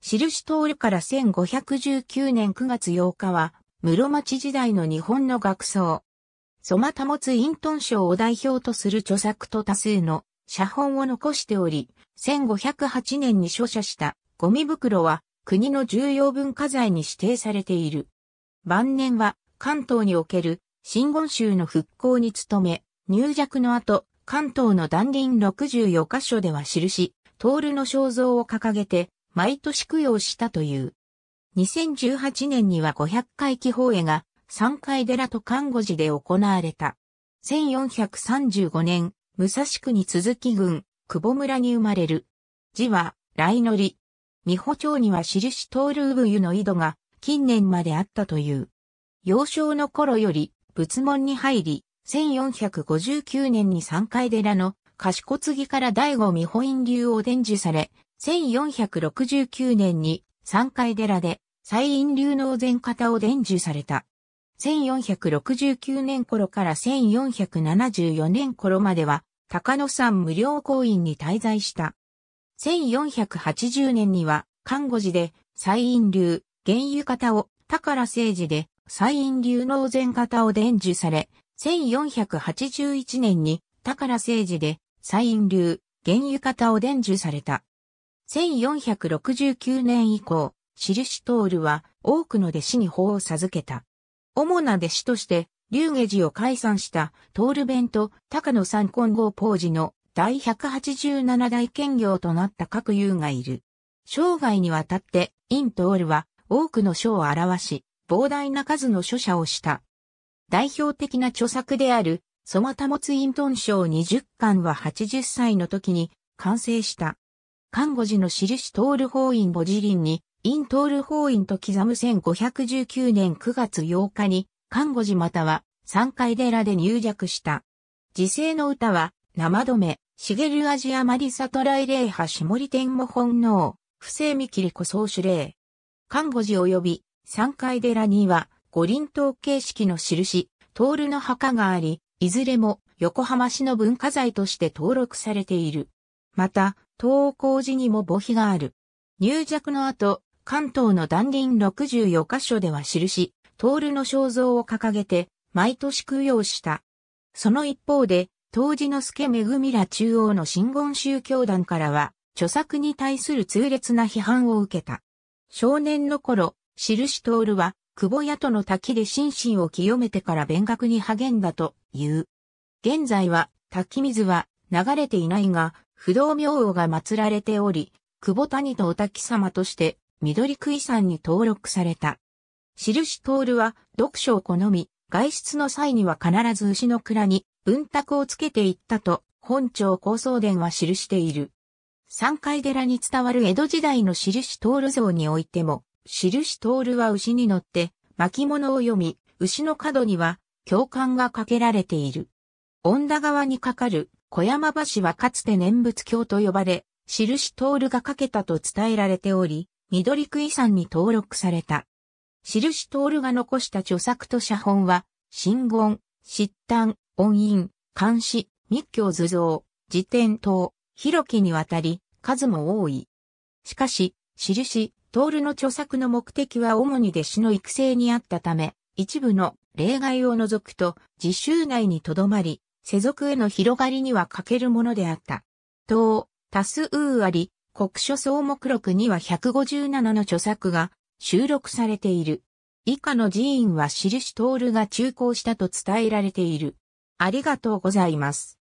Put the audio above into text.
印通シから1519年9月8日は、室町時代の日本の学僧。そまたもつ陰遁トを代表とする著作と多数の写本を残しており、1508年に書写したゴミ袋は国の重要文化財に指定されている。晩年は関東における新言宗の復興に努め、入弱の後、関東の断輪64カ所では印、通るの肖像を掲げて、毎年供養したという。2018年には500回帰法絵が三回寺と看護寺で行われた。1435年、武蔵区に続き郡、久保村に生まれる。字は、来乗り。美保町には印通る産湯の井戸が近年まであったという。幼少の頃より仏門に入り、1459年に三階寺の賢継ぎから醍醐美保院流を伝授され、1469年に三階寺で西院流能禅方を伝授された。1469年頃から1474年頃までは高野山無料公院に滞在した。1480年には看護寺で西院流、原油方を、宝政治で西院流能禅方を伝授され、1481年に宝政治で西院流、原油方を伝授された。1469年以降、シルシトールは多くの弟子に法を授けた。主な弟子として、龍下寺を解散したトール弁と高野三混号法寺の第187代兼業となった各友がいる。生涯にわたって、イントールは多くの書を表し、膨大な数の書写をした。代表的な著作である、ソマタモツイントン賞20巻は80歳の時に完成した。看護寺の印通る法院墓寺林に、陰通る法院と刻む1519年9月8日に、看護寺または三階寺で入弱した。時世の歌は、生止め、茂るアジアマリサトライレイハシモリ天も本能、不正見切りこ僧主霊。看護寺及び三階寺には、五輪塔形式の印、通るの墓があり、いずれも横浜市の文化財として登録されている。また、東光寺にも墓碑がある。入寂の後、関東の断輪64カ所では印、徹の肖像を掲げて、毎年供養した。その一方で、当時の助恵ら中央の新言宗教団からは、著作に対する痛烈な批判を受けた。少年の頃、印徹は、久保屋との滝で心身を清めてから勉学に励んだという。現在は、滝水は流れていないが、不動明王が祀られており、久保谷とお滝様として、緑区遺産に登録された。印徹は、読書を好み、外出の際には必ず牛の蔵に、文卓をつけていったと、本庁高僧伝は記している。三階寺に伝わる江戸時代の印徹像においても、印徹は牛に乗って、巻物を読み、牛の角には、教官がかけられている。恩田川に架かる小山橋はかつて念仏橋と呼ばれ、印るが架けたと伝えられており、緑区遺産に登録された。印るが残した著作と写本は、真言、失端、音韻、監視、密教図像、辞典等、広きにわたり、数も多い。しかし、印、るの著作の目的は主に弟子の育成にあったため、一部の例外を除くと、自習内にとどまり、世俗への広がりには欠けるものであった。党、多数あり、国書総目録には157の著作が収録されている。以下の寺院は印徹が中興したと伝えられている。ありがとうございます。